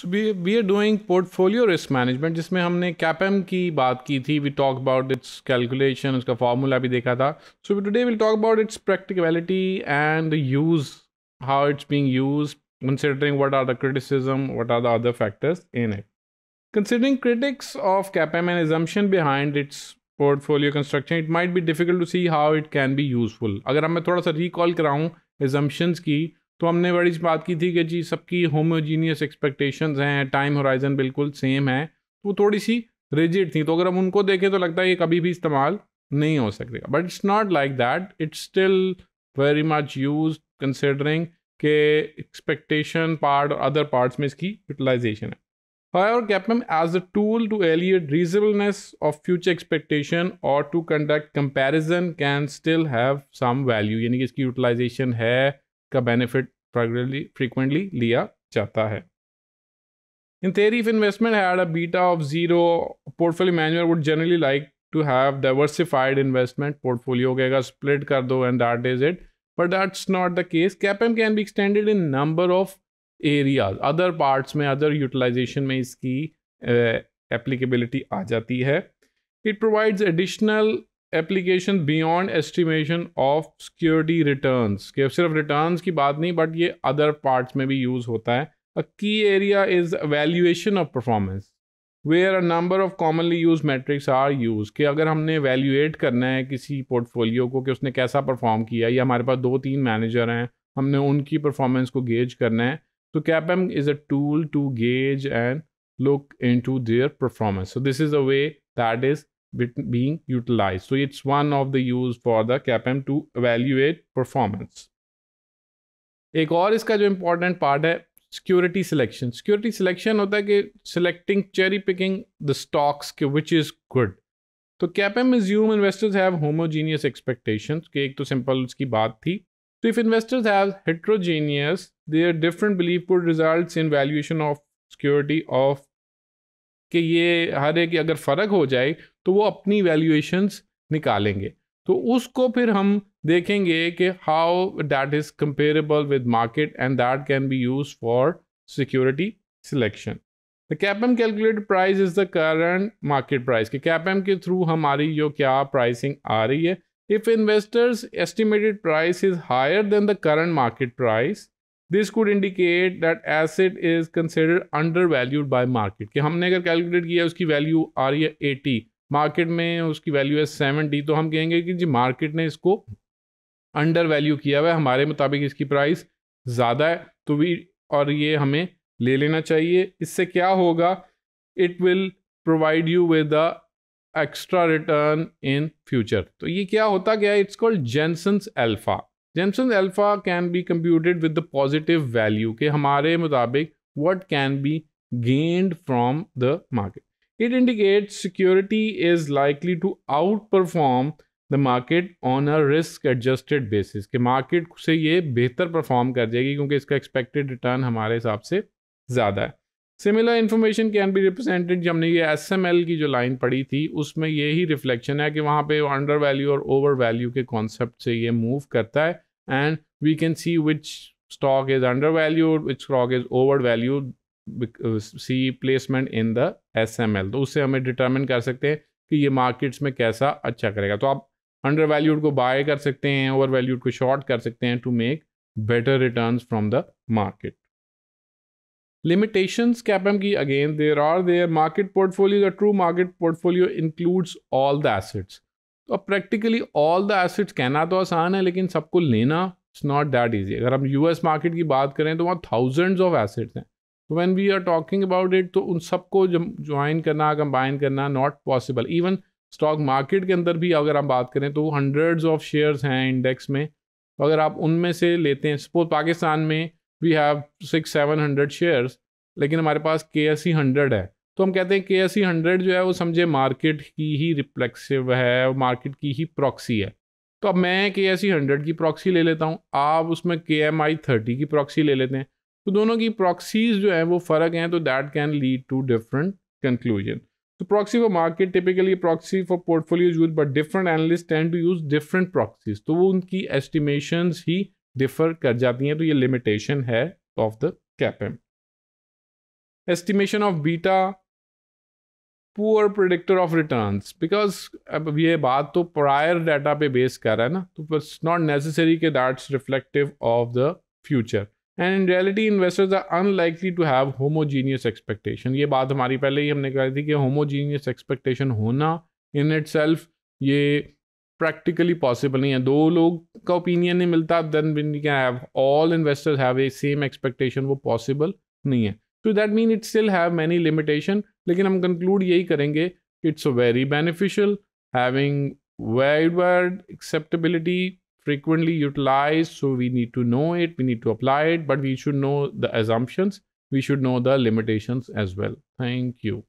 So we we are doing portfolio risk management जिसमें हमने CAPM की बात की थी we talk about its calculation उसका फार्मूला भी देखा था so we today will talk about its practicality and use how it's being use considering what are the criticism what are the other factors in it considering critics of CAPM and assumption behind its portfolio construction it might भी difficult to see how it can भी useful अगर हमें थोड़ा सा recall कराऊँ assumptions की तो हमने बड़ी बात की थी कि जी सबकी होमोजीनियस एक्सपेक्टेशंस हैं टाइम होराइजन बिल्कुल सेम है वो थोड़ी सी रिजिड थी तो अगर हम उनको देखें तो लगता है ये कभी भी इस्तेमाल नहीं हो सकेगा but it's not like that it's still very much use considering के एक्सपेक्टेशन पार्ट और अदर पार्ट्स में इसकी यूटिलाइजेशन है However, CAPM as a tool to evaluate reasonableness of future expectation और to conduct comparison can still have some value यानी कि इसकी utilization है का बेनिफिट फ्रीक्वेंटली लिया जाता है in theory if investment had beta of zero portfolio manager would generally like to have diversified investment portfolio के अगर स्प्लिट कर दो and that is it but that's not the case CAPM can be extended in number of areas other parts में other utilization में इसकी applicability uh, आ जाती है it provides additional application beyond estimation of security returns के सिर्फ returns की बात नहीं बट ये अदर पार्ट्स में भी यूज़ होता है a key area is valuation of performance where a number of commonly use metrics are use कि अगर हमने वैल्यूएट करना है किसी पोर्टफोलियो को कि उसने कैसा परफॉर्म किया या हमारे पास दो तीन मैनेजर हैं हमने उनकी परफॉर्मेंस को गेज करना है तो CAPM is a tool to gauge and look into their performance so this is a way that is being utilized. So it's one of the use for the CAPM to evaluate performance. एक और इसका जो important part है security selection security selection होता है कि selecting cherry picking the stocks के which is good तो CAPM assume investors have homogeneous expectation कि एक तो सिंपल उसकी बात थी तो if investors have heterogeneous their different believe could result in valuation of security of कि ये हर एक अगर फ़र्क हो जाए तो वो अपनी वैल्यूएशंस निकालेंगे तो उसको फिर हम देखेंगे कि how that is comparable with market and that can be use for security selection the CAPM calculate price is the current market price के कैपम के थ्रू हमारी जो क्या प्राइसिंग आ रही है if investors estimated price is higher than the current market price this could indicate that asset is considered valued by market कि हमने अगर कैलकुलेट किया उसकी वैल्यू आ रही है एटी मार्केट में उसकी वैल्यू है सेवेंटी तो हम कहेंगे कि जी मार्केट ने इसको अंडर वैल्यू किया हुआ है हमारे मुताबिक इसकी प्राइस ज़्यादा है तो भी और ये हमें ले लेना चाहिए इससे क्या होगा it will provide you with a extra return in future तो ये क्या होता क्या it's called Jensen's alpha Jameson alpha can be computed with the positive value के हमारे मुताबिक what can be gained from the market it indicate security is likely to outperform the market on a risk adjusted basis कि market से ये बेहतर perform कर जाएगी क्योंकि इसका एक्सपेक्टेड रिटर्न हमारे हिसाब से ज़्यादा है similar information can be represented जो हमने ये एस एम एल की जो लाइन पढ़ी थी उसमें यही रिफ्लेक्शन है कि वहाँ पे अंडर वैल्यू और ओवर वैल्यू के कॉन्सेप्ट से ये मूव करता है and we can see which stock is undervalued which stock is overvalued uh, see placement in the sml to usse hame determine kar sakte hain ki ye markets mein kaisa acha karega to aap undervalued ko buy kar sakte hain overvalued ko short kar sakte hain to make better returns from the market Limitations CAPM again, there are their market portfolio. The true market portfolio includes all the assets. तो अब practically all the acids कहना तो आसान है लेकिन सबको लेना it's not that easy अगर हम यूएस मार्केट की बात करें तो वहाँ थाउजेंड्स ऑफ एसिड्स हैं तो when we are talking about it तो उन सबको ज्वाइन करना कंबाइन करना not possible even stock market के अंदर भी अगर हम बात करें तो हंड्रेड्स ऑफ शेयर्स हैं इंडेक्स में तो अगर आप उनमें से लेते हैं सपोज पाकिस्तान में we have six seven hundred shares लेकिन हमारे पास के एस सी हंड्रेड है तो हम कहते हैं के एस सी हंड्रेड जो है वो समझे मार्केट की ही रिफ्लेक्सिव है मार्केट की ही प्रॉक्सी है तो अब मैं के एस सी हंड्रेड की प्रॉक्सी ले लेता हूँ आप उसमें के एम आई थर्टी की प्रॉक्सी ले लेते हैं तो दोनों की प्रॉक्सीज जो हैं वो फ़र्क हैं तो that can lead to different conclusion तो proxy for market typically proxy for portfolio use but different analyst tend to use different proxies तो वो उनकी एस्टिमेशन ही डिफर कर जाती हैं तो ये लिमिटेशन है of the CAPM estimation of beta poor predictor of return because अब ये बात तो प्रायर डाटा पे बेस कर रहा है ना तो इट्स नॉट नेसेसरी के that's reflective of the future and in reality investors are unlikely to have homogeneous expectation ये बात हमारी पहले ही हमने कही थी कि होमोजीनियस एक्सपेक्टेशन होना इन इट सेल्फ ये प्रैक्टिकली पॉसिबल नहीं है दो लोग का ओपिनियन नहीं मिलता then we can have all investors have a same expectation वो पॉसिबल नहीं है तो that mean it still have many limitation लेकिन हम कंक्लूड यही करेंगे it's very beneficial having wide world acceptability frequently utilized so we need to know it we need to apply it but we should know the assumptions we should know the limitations as well thank you